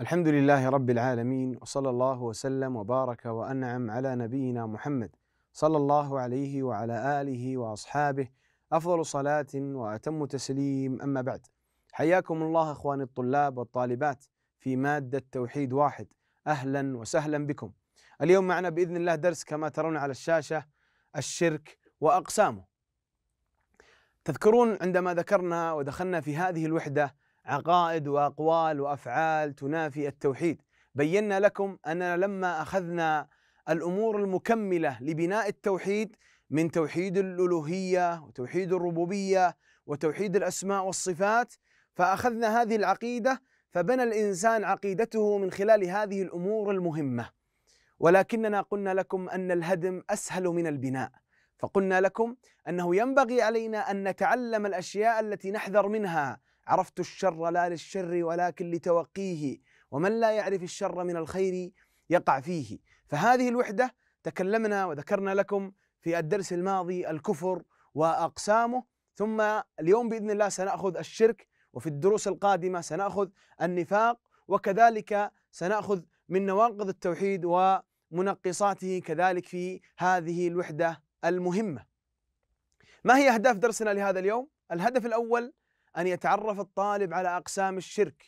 الحمد لله رب العالمين وصلى الله وسلم وبارك وانعم على نبينا محمد صلى الله عليه وعلى اله واصحابه افضل صلاه واتم تسليم اما بعد حياكم الله اخواني الطلاب والطالبات في ماده توحيد واحد اهلا وسهلا بكم. اليوم معنا باذن الله درس كما ترون على الشاشه الشرك واقسامه. تذكرون عندما ذكرنا ودخلنا في هذه الوحده عقائد واقوال وافعال تنافي التوحيد بينا لكم اننا لما اخذنا الامور المكمله لبناء التوحيد من توحيد الالوهيه وتوحيد الربوبيه وتوحيد الاسماء والصفات فاخذنا هذه العقيده فبنى الانسان عقيدته من خلال هذه الامور المهمه ولكننا قلنا لكم ان الهدم اسهل من البناء فقلنا لكم انه ينبغي علينا ان نتعلم الاشياء التي نحذر منها عرفت الشر لا للشر ولكن لتوقيه ومن لا يعرف الشر من الخير يقع فيه فهذه الوحدة تكلمنا وذكرنا لكم في الدرس الماضي الكفر وأقسامه ثم اليوم بإذن الله سنأخذ الشرك وفي الدروس القادمة سنأخذ النفاق وكذلك سنأخذ من نواقض التوحيد ومنقصاته كذلك في هذه الوحدة المهمة ما هي أهداف درسنا لهذا اليوم؟ الهدف الأول أن يتعرف الطالب على أقسام الشرك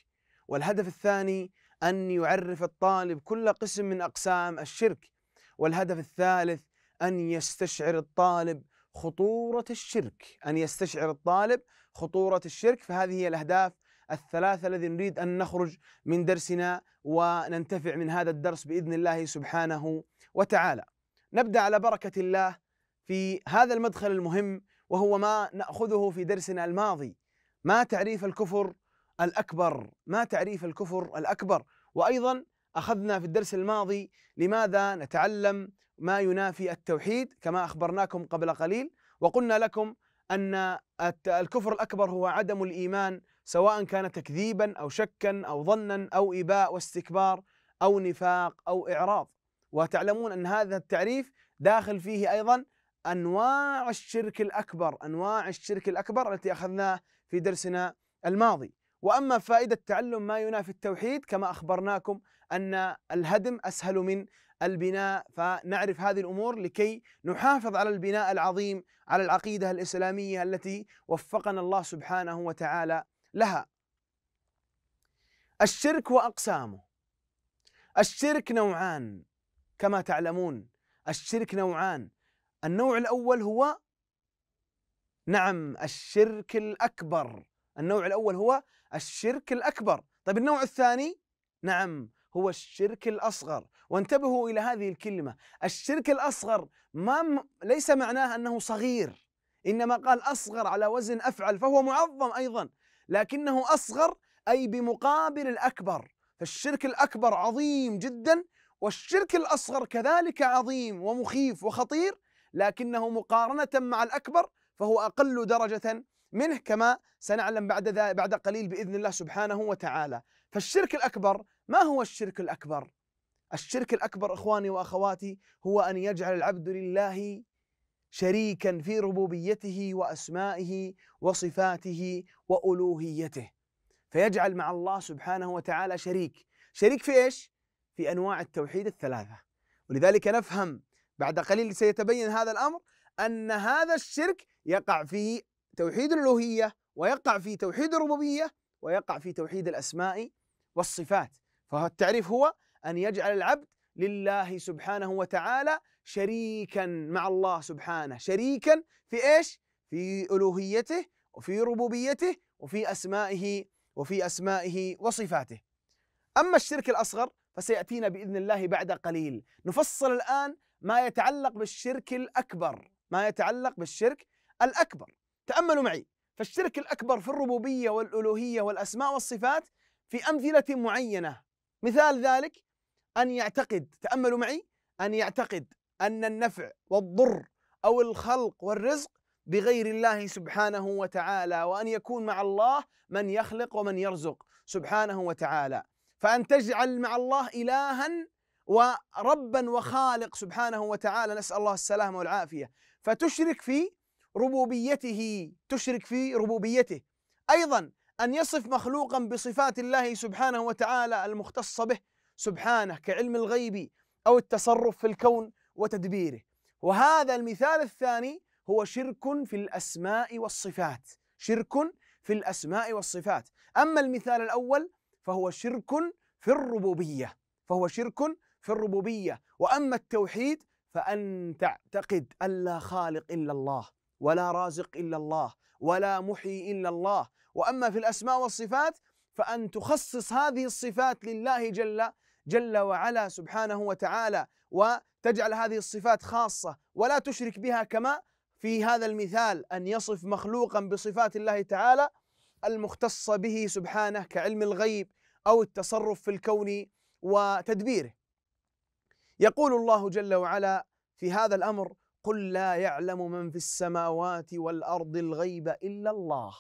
والهدف الثاني أن يعرف الطالب كل قسم من أقسام الشرك والهدف الثالث أن يستشعر الطالب خطورة الشرك أن يستشعر الطالب خطورة الشرك فهذه هي الأهداف الثلاثة الذي نريد أن نخرج من درسنا وننتفع من هذا الدرس بإذن الله سبحانه وتعالى نبدأ على بركة الله في هذا المدخل المهم وهو ما نأخذه في درسنا الماضي ما تعريف الكفر الأكبر ما تعريف الكفر الأكبر وأيضا أخذنا في الدرس الماضي لماذا نتعلم ما ينافي التوحيد كما أخبرناكم قبل قليل وقلنا لكم أن الكفر الأكبر هو عدم الإيمان سواء كان تكذيبا أو شكا أو ظنا أو إباء واستكبار أو نفاق أو إعراض وتعلمون أن هذا التعريف داخل فيه أيضا أنواع الشرك الأكبر أنواع الشرك الأكبر التي أخذناه في درسنا الماضي واما فائده تعلم ما ينافي التوحيد كما اخبرناكم ان الهدم اسهل من البناء فنعرف هذه الامور لكي نحافظ على البناء العظيم على العقيده الاسلاميه التي وفقنا الله سبحانه وتعالى لها. الشرك واقسامه. الشرك نوعان كما تعلمون الشرك نوعان النوع الاول هو نعم الشرك الأكبر النوع الأول هو الشرك الأكبر طيب النوع الثاني نعم هو الشرك الأصغر وانتبهوا إلى هذه الكلمة الشرك الأصغر ما ليس معناه أنه صغير إنما قال أصغر على وزن أفعل فهو معظم أيضا لكنه أصغر أي بمقابل الأكبر فالشرك الأكبر عظيم جدا والشرك الأصغر كذلك عظيم ومخيف وخطير لكنه مقارنة مع الأكبر فهو أقل درجة منه كما سنعلم بعد بعد قليل باذن الله سبحانه وتعالى، فالشرك الاكبر ما هو الشرك الاكبر؟ الشرك الاكبر اخواني واخواتي هو ان يجعل العبد لله شريكا في ربوبيته واسمائه وصفاته والوهيته. فيجعل مع الله سبحانه وتعالى شريك، شريك في ايش؟ في انواع التوحيد الثلاثه. ولذلك نفهم بعد قليل سيتبين هذا الامر أن هذا الشرك يقع فيه توحيد الألوهية ويقع فيه توحيد الربوبية ويقع فيه توحيد الأسماء والصفات فالتعريف هو أن يجعل العبد لله سبحانه وتعالى شريكا مع الله سبحانه شريكا في إيش؟ في ألوهيته وفي ربوبيته وفي أسمائه وفي أسمائه وصفاته أما الشرك الأصغر فسيأتينا بإذن الله بعد قليل نفصل الآن ما يتعلق بالشرك الأكبر ما يتعلق بالشرك الأكبر تأملوا معي فالشرك الأكبر في الربوبية والألوهية والأسماء والصفات في أمثلة معينة مثال ذلك أن يعتقد تأملوا معي أن يعتقد أن النفع والضر أو الخلق والرزق بغير الله سبحانه وتعالى وأن يكون مع الله من يخلق ومن يرزق سبحانه وتعالى فأن تجعل مع الله إلها وربا وخالق سبحانه وتعالى نسأل الله السلامة والعافية فتشرك في ربوبيته تشرك في ربوبيته ايضا ان يصف مخلوقا بصفات الله سبحانه وتعالى المختصه به سبحانه كعلم الغيب او التصرف في الكون وتدبيره وهذا المثال الثاني هو شرك في الاسماء والصفات شرك في الاسماء والصفات اما المثال الاول فهو شرك في الربوبيه فهو شرك في الربوبيه واما التوحيد فأن تعتقد أن لا خالق إلا الله ولا رازق إلا الله ولا محيي إلا الله وأما في الأسماء والصفات فأن تخصص هذه الصفات لله جل جل وعلا سبحانه وتعالى وتجعل هذه الصفات خاصة ولا تشرك بها كما في هذا المثال أن يصف مخلوقا بصفات الله تعالى المختصة به سبحانه كعلم الغيب أو التصرف في الكون وتدبيره يقول الله جل وعلا في هذا الامر قل لا يعلم من في السماوات والارض الغيب الا الله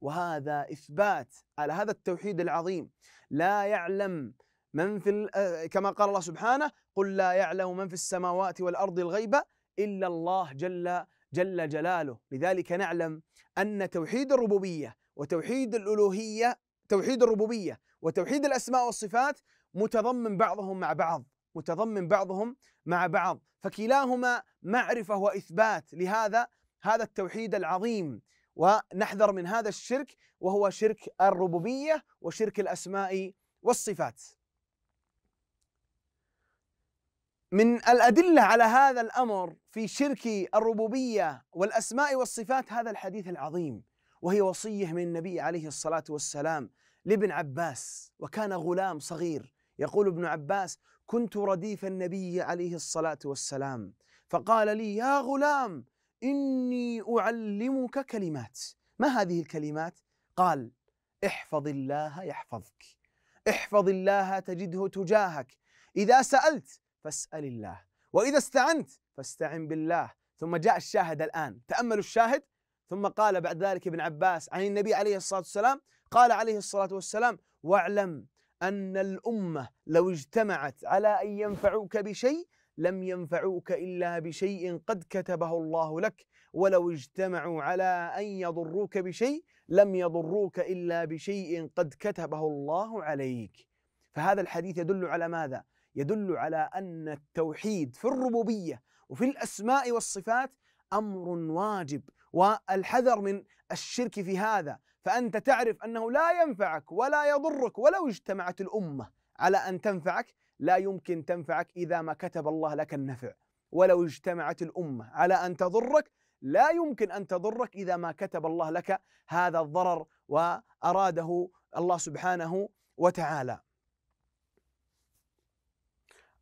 وهذا اثبات على هذا التوحيد العظيم لا يعلم من في آه، كما قال الله سبحانه قل لا يعلم من في السماوات والارض الغيب الا الله جل جل جلاله لذلك نعلم ان توحيد الربوبيه وتوحيد الالوهيه توحيد الربوبيه وتوحيد الاسماء والصفات متضمن بعضهم مع بعض متضمن بعضهم مع بعض فكلاهما معرفه واثبات لهذا هذا التوحيد العظيم ونحذر من هذا الشرك وهو شرك الربوبيه وشرك الاسماء والصفات. من الادله على هذا الامر في شرك الربوبيه والاسماء والصفات هذا الحديث العظيم وهي وصيه من النبي عليه الصلاه والسلام لابن عباس وكان غلام صغير يقول ابن عباس كنت رديف النبي عليه الصلاة والسلام فقال لي يا غلام إني أعلمك كلمات ما هذه الكلمات؟ قال احفظ الله يحفظك احفظ الله تجده تجاهك إذا سألت فاسأل الله وإذا استعنت فاستعن بالله ثم جاء الشاهد الآن تأملوا الشاهد ثم قال بعد ذلك ابن عباس عن النبي عليه الصلاة والسلام قال عليه الصلاة والسلام واعلم أن الأمة لو اجتمعت على أن ينفعوك بشيء لم ينفعوك إلا بشيء قد كتبه الله لك ولو اجتمعوا على أن يضروك بشيء لم يضروك إلا بشيء قد كتبه الله عليك فهذا الحديث يدل على ماذا؟ يدل على أن التوحيد في الربوبية وفي الأسماء والصفات أمر واجب والحذر من الشرك في هذا فأنت تعرف أنه لا ينفعك ولا يضرك ولو اجتمعت الأمة على أن تنفعك لا يمكن تنفعك إذا ما كتب الله لك النفع ولو اجتمعت الأمة على أن تضرك لا يمكن أن تضرك إذا ما كتب الله لك هذا الضرر وأراده الله سبحانه وتعالى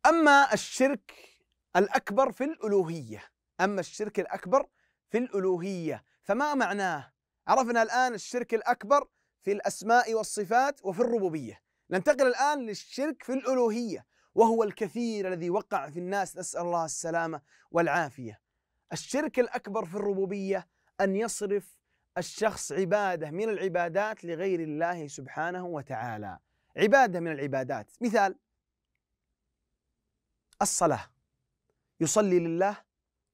أما الشرك الأكبر في الألوهية أما الشرك الأكبر في الألوهية فما معناه عرفنا الآن الشرك الأكبر في الأسماء والصفات وفي الربوبية ننتقل الآن للشرك في الألوهية وهو الكثير الذي وقع في الناس نسأل الله السلامة والعافية الشرك الأكبر في الربوبية أن يصرف الشخص عبادة من العبادات لغير الله سبحانه وتعالى عبادة من العبادات مثال الصلاة يصلي لله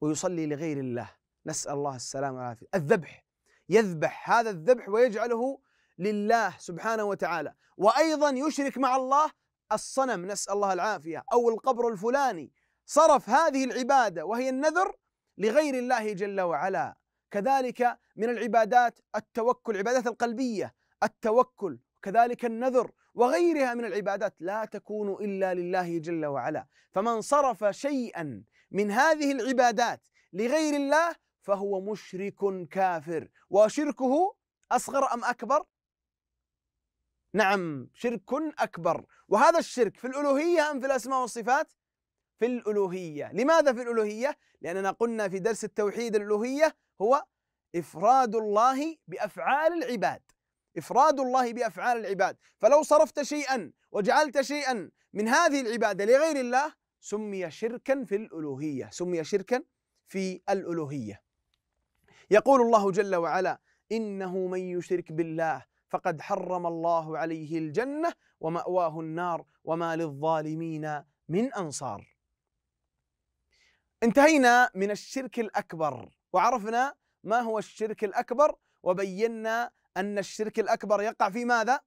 ويصلي لغير الله نسأل الله السلامة والعافية الذبح يذبح هذا الذبح ويجعله لله سبحانه وتعالى وأيضا يشرك مع الله الصنم نسأل الله العافية أو القبر الفلاني صرف هذه العبادة وهي النذر لغير الله جل وعلا كذلك من العبادات التوكل العبادات القلبية التوكل كذلك النذر وغيرها من العبادات لا تكون إلا لله جل وعلا فمن صرف شيئا من هذه العبادات لغير الله فهو مشرك كافر وشركه أصغر أم أكبر؟ نعم شرك أكبر وهذا الشرك في الألوهية أم في الأسماء والصفات؟ في الألوهية لماذا في الألوهية؟ لأننا قلنا في درس التوحيد الألوهية هو إفراد الله بأفعال العباد إفراد الله بأفعال العباد فلو صرفت شيئا وجعلت شيئا من هذه العبادة لغير الله سمي شركا في الألوهية سمي شركا في الألوهية يقول الله جل وعلا إنه من يشرك بالله فقد حرم الله عليه الجنة ومأواه النار وما للظالمين من أنصار انتهينا من الشرك الأكبر وعرفنا ما هو الشرك الأكبر وبينا أن الشرك الأكبر يقع في ماذا؟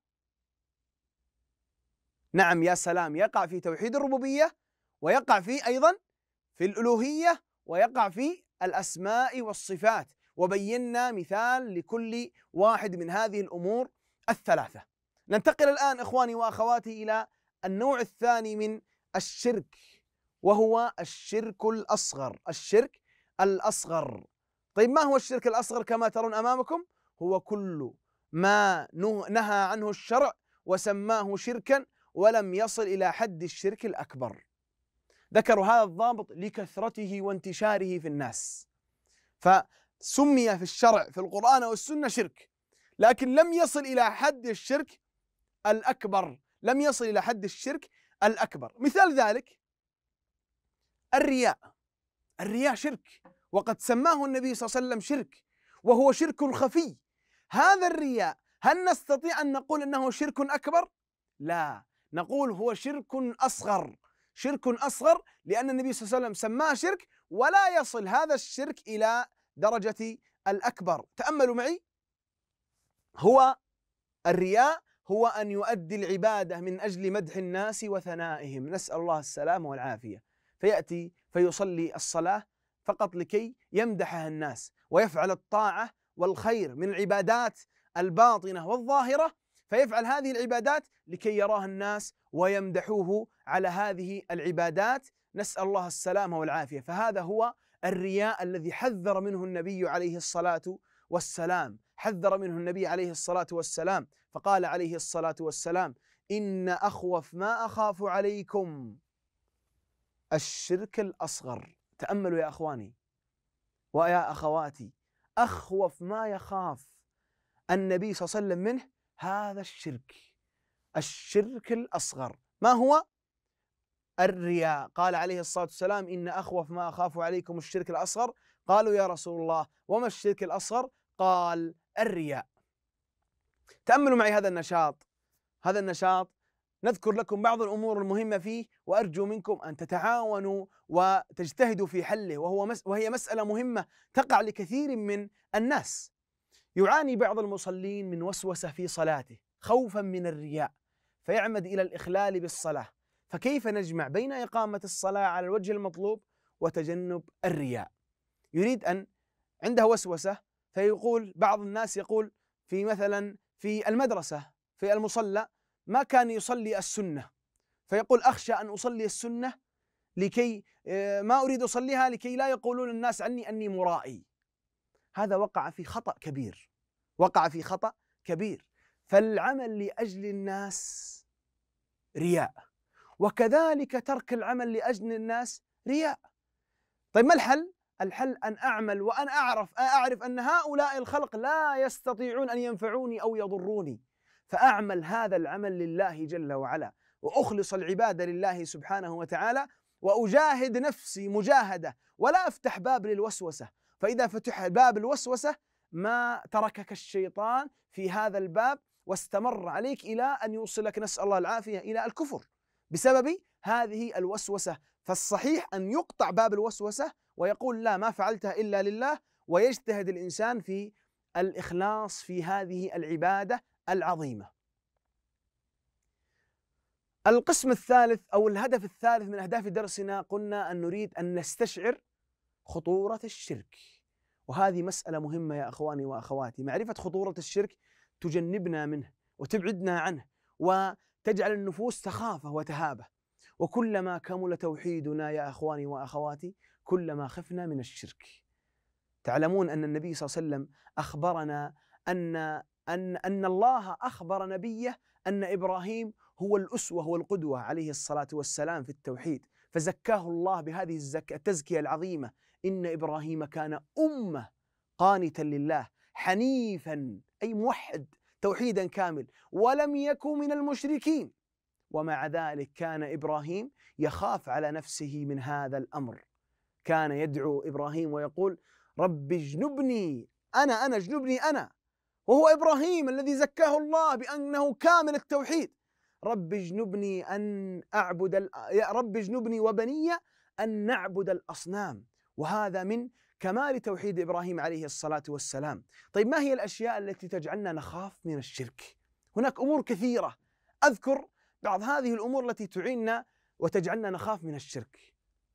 نعم يا سلام يقع في توحيد الربوبية ويقع في أيضا في الألوهية ويقع في الأسماء والصفات وبينا مثال لكل واحد من هذه الامور الثلاثه. ننتقل الان اخواني واخواتي الى النوع الثاني من الشرك وهو الشرك الاصغر، الشرك الاصغر. طيب ما هو الشرك الاصغر كما ترون امامكم؟ هو كل ما نهى عنه الشرع وسماه شركا ولم يصل الى حد الشرك الاكبر. ذكروا هذا الضابط لكثرته وانتشاره في الناس. سمي في الشرع في القرآن والسنة شرك لكن لم يصل إلى حد الشرك الأكبر لم يصل إلى حد الشرك الأكبر مثال ذلك الرياء الرياء شرك وقد سماه النبي صلى الله عليه وسلم شرك وهو شرك خفي هذا الرياء هل نستطيع أن نقول أنه شرك أكبر؟ لا نقول هو شرك أصغر شرك أصغر لأن النبي صلى الله عليه وسلم سماه شرك ولا يصل هذا الشرك إلى درجة الأكبر تأملوا معي هو الرياء هو أن يؤدي العبادة من أجل مدح الناس وثنائهم نسأل الله السلام والعافية فيأتي فيصلي الصلاة فقط لكي يمدحها الناس ويفعل الطاعة والخير من العبادات الباطنة والظاهرة فيفعل هذه العبادات لكي يراها الناس ويمدحوه على هذه العبادات نسأل الله السلامة والعافية فهذا هو الرياء الذي حذر منه النبي عليه الصلاة والسلام حذر منه النبي عليه الصلاة والسلام فقال عليه الصلاة والسلام إن أخوف ما أخاف عليكم الشرك الأصغر تأملوا يا أخواني ويا أخواتي أخوف ما يخاف النبي صلى الله عليه وسلم منه هذا الشرك الشرك الأصغر ما هو؟ الرياء قال عليه الصلاة والسلام إن أخوف ما أخاف عليكم الشرك الأصغر قالوا يا رسول الله وما الشرك الأصغر قال الرياء تأملوا معي هذا النشاط هذا النشاط نذكر لكم بعض الأمور المهمة فيه وأرجو منكم أن تتعاونوا وتجتهدوا في حله وهو مس وهي مسألة مهمة تقع لكثير من الناس يعاني بعض المصلين من وسوسة في صلاته خوفا من الرياء فيعمد إلى الإخلال بالصلاة فكيف نجمع بين إقامة الصلاة على الوجه المطلوب وتجنب الرياء يريد أن عنده وسوسة فيقول بعض الناس يقول في مثلا في المدرسة في المصلى ما كان يصلي السنة فيقول أخشى أن أصلي السنة لكي آه، ما أريد أصليها لكي لا يقولون الناس عني أني مرائي هذا وقع في خطأ كبير وقع في خطأ كبير فالعمل لأجل الناس رياء وكذلك ترك العمل لأجل الناس رياء طيب ما الحل؟ الحل أن أعمل وأن أعرف أعرف أن هؤلاء الخلق لا يستطيعون أن ينفعوني أو يضروني فأعمل هذا العمل لله جل وعلا وأخلص العبادة لله سبحانه وتعالى وأجاهد نفسي مجاهدة ولا أفتح باب للوسوسة فإذا فتح باب الوسوسة ما تركك الشيطان في هذا الباب واستمر عليك إلى أن يوصلك نسأل الله العافية إلى الكفر بسبب هذه الوسوسة فالصحيح أن يقطع باب الوسوسة ويقول لا ما فعلتها إلا لله ويجتهد الإنسان في الإخلاص في هذه العبادة العظيمة القسم الثالث أو الهدف الثالث من أهداف درسنا قلنا أن نريد أن نستشعر خطورة الشرك وهذه مسألة مهمة يا أخواني وأخواتي معرفة خطورة الشرك تجنبنا منه وتبعدنا عنه تجعل النفوس سخافة وتهابة وكلما كمل توحيدنا يا أخواني وأخواتي كلما خفنا من الشرك تعلمون أن النبي صلى الله عليه وسلم أخبرنا أن أن أن الله أخبر نبيه أن إبراهيم هو الأسوة والقدوة عليه الصلاة والسلام في التوحيد فزكاه الله بهذه التزكية العظيمة إن إبراهيم كان أمة قانتا لله حنيفا أي موحد توحيدا كامل ولم يكن من المشركين ومع ذلك كان ابراهيم يخاف على نفسه من هذا الامر كان يدعو ابراهيم ويقول رب اجنبني انا انا اجنبني انا وهو ابراهيم الذي زكاه الله بانه كامل التوحيد رب اجنبني ان اعبد رب اجنبني وبني ان نعبد الاصنام وهذا من كمال توحيد ابراهيم عليه الصلاه والسلام. طيب ما هي الاشياء التي تجعلنا نخاف من الشرك؟ هناك امور كثيره اذكر بعض هذه الامور التي تعيننا وتجعلنا نخاف من الشرك.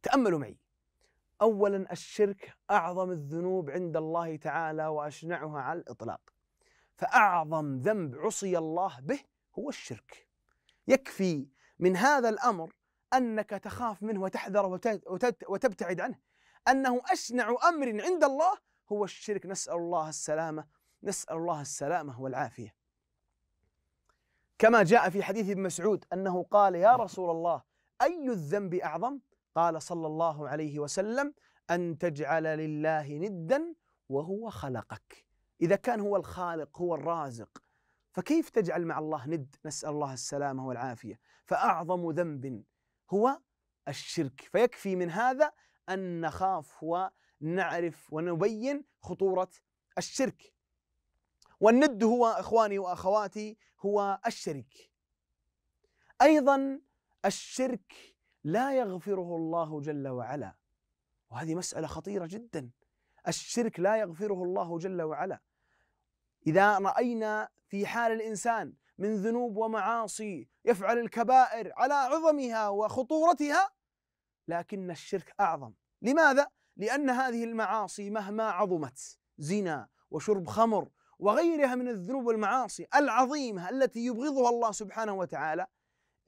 تاملوا معي. اولا الشرك اعظم الذنوب عند الله تعالى واشنعها على الاطلاق. فاعظم ذنب عصي الله به هو الشرك. يكفي من هذا الامر انك تخاف منه وتحذره وتبتعد عنه أنه أشنع أمر عند الله هو الشرك نسأل الله السلامة نسأل الله السلامة والعافية كما جاء في حديث ابن مسعود أنه قال يا رسول الله أي الذنب أعظم قال صلى الله عليه وسلم أن تجعل لله ندا وهو خلقك إذا كان هو الخالق هو الرازق فكيف تجعل مع الله ند نسأل الله السلامة والعافية فأعظم ذنب هو الشرك فيكفي من هذا أن نخاف ونعرف ونبين خطورة الشرك والند هو إخواني وأخواتي هو الشرك أيضا الشرك لا يغفره الله جل وعلا وهذه مسألة خطيرة جدا الشرك لا يغفره الله جل وعلا إذا رأينا في حال الإنسان من ذنوب ومعاصي يفعل الكبائر على عظمها وخطورتها لكن الشرك أعظم لماذا؟ لأن هذه المعاصي مهما عظمت زنا وشرب خمر وغيرها من الذنوب والمعاصي العظيمة التي يبغضها الله سبحانه وتعالى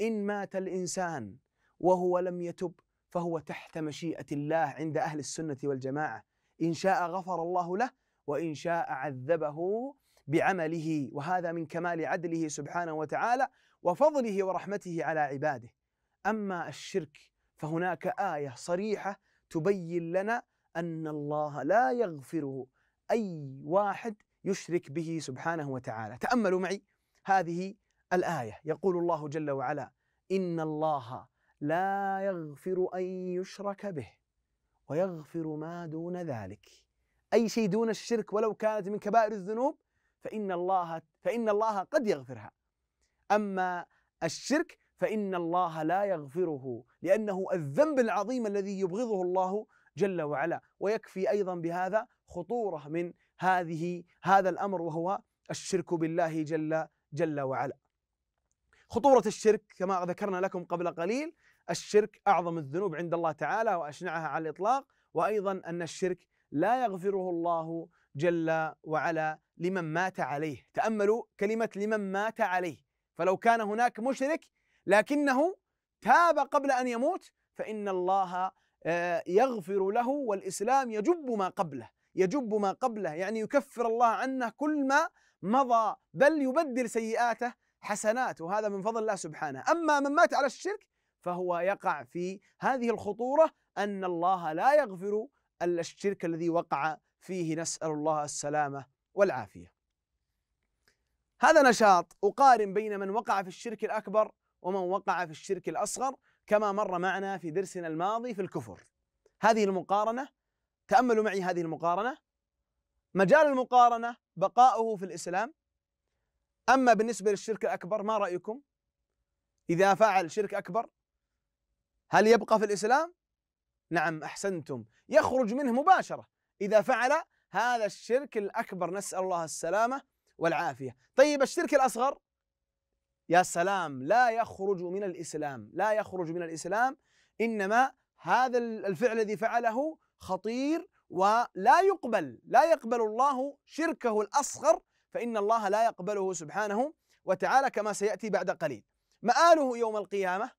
إن مات الإنسان وهو لم يتب فهو تحت مشيئة الله عند أهل السنة والجماعة إن شاء غفر الله له وإن شاء عذبه بعمله وهذا من كمال عدله سبحانه وتعالى وفضله ورحمته على عباده أما الشرك فهناك آية صريحة تبين لنا أن الله لا يغفره أي واحد يشرك به سبحانه وتعالى تأملوا معي هذه الآية يقول الله جل وعلا إن الله لا يغفر أن يشرك به ويغفر ما دون ذلك أي شيء دون الشرك ولو كانت من كبائر الذنوب فإن الله فإن الله قد يغفرها أما الشرك فإن الله لا يغفره لأنه الذنب العظيم الذي يبغضه الله جل وعلا ويكفي أيضا بهذا خطورة من هذه هذا الأمر وهو الشرك بالله جل جل وعلا خطورة الشرك كما ذكرنا لكم قبل قليل الشرك أعظم الذنوب عند الله تعالى وأشنعها على الإطلاق وأيضا أن الشرك لا يغفره الله جل وعلا لمن مات عليه تأملوا كلمة لمن مات عليه فلو كان هناك مشرك لكنه تاب قبل أن يموت فإن الله آه، يغفر له والإسلام يجب ما قبله يجب ما قبله يعني يكفر الله عنه كل ما مضى بل يبدل سيئاته حسنات وهذا من فضل الله سبحانه أما من مات على الشرك فهو يقع في هذه الخطورة أن الله لا يغفر الشرك الذي وقع فيه نسأل الله السلامة والعافية هذا نشاط أقارن بين من وقع في الشرك الأكبر ومن وقع في الشرك الأصغر كما مر معنا في درسنا الماضي في الكفر هذه المقارنة تأملوا معي هذه المقارنة مجال المقارنة بقاؤه في الإسلام أما بالنسبة للشرك الأكبر ما رأيكم إذا فعل شرك أكبر هل يبقى في الإسلام نعم أحسنتم يخرج منه مباشرة إذا فعل هذا الشرك الأكبر نسأل الله السلامة والعافية طيب الشرك الأصغر يا سلام لا يخرج من الإسلام لا يخرج من الإسلام إنما هذا الفعل الذي فعله خطير ولا يقبل لا يقبل الله شركه الأصغر فإن الله لا يقبله سبحانه وتعالى كما سيأتي بعد قليل مآله يوم القيامة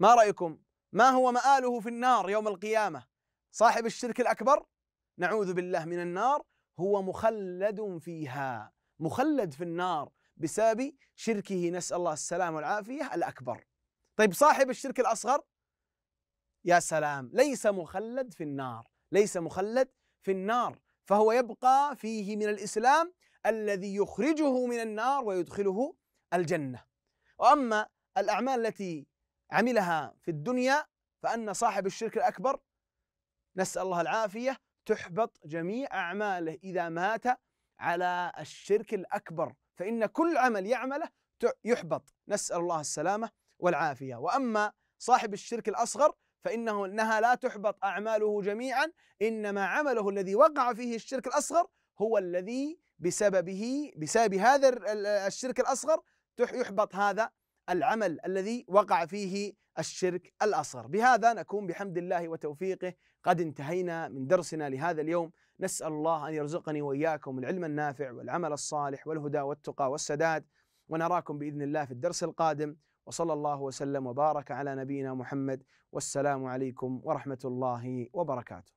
ما رأيكم ما هو مآله في النار يوم القيامة صاحب الشرك الأكبر نعوذ بالله من النار هو مخلد فيها مخلد في النار بسبب شركه نسأل الله السلامة والعافية الأكبر طيب صاحب الشرك الأصغر يا سلام ليس مخلد في النار ليس مخلد في النار فهو يبقى فيه من الإسلام الذي يخرجه من النار ويدخله الجنة وأما الأعمال التي عملها في الدنيا فأن صاحب الشرك الأكبر نسأل الله العافية تحبط جميع أعماله إذا مات على الشرك الأكبر فإن كل عمل يعمله يحبط نسأل الله السلامة والعافية وأما صاحب الشرك الأصغر فإنه إنها لا تحبط أعماله جميعا إنما عمله الذي وقع فيه الشرك الأصغر هو الذي بسببه بسبب هذا الشرك الأصغر يحبط هذا العمل الذي وقع فيه الشرك الأصغر بهذا نكون بحمد الله وتوفيقه قد انتهينا من درسنا لهذا اليوم نسأل الله أن يرزقني وإياكم العلم النافع والعمل الصالح والهدى والتقى والسداد ونراكم بإذن الله في الدرس القادم وصلى الله وسلم وبارك على نبينا محمد والسلام عليكم ورحمة الله وبركاته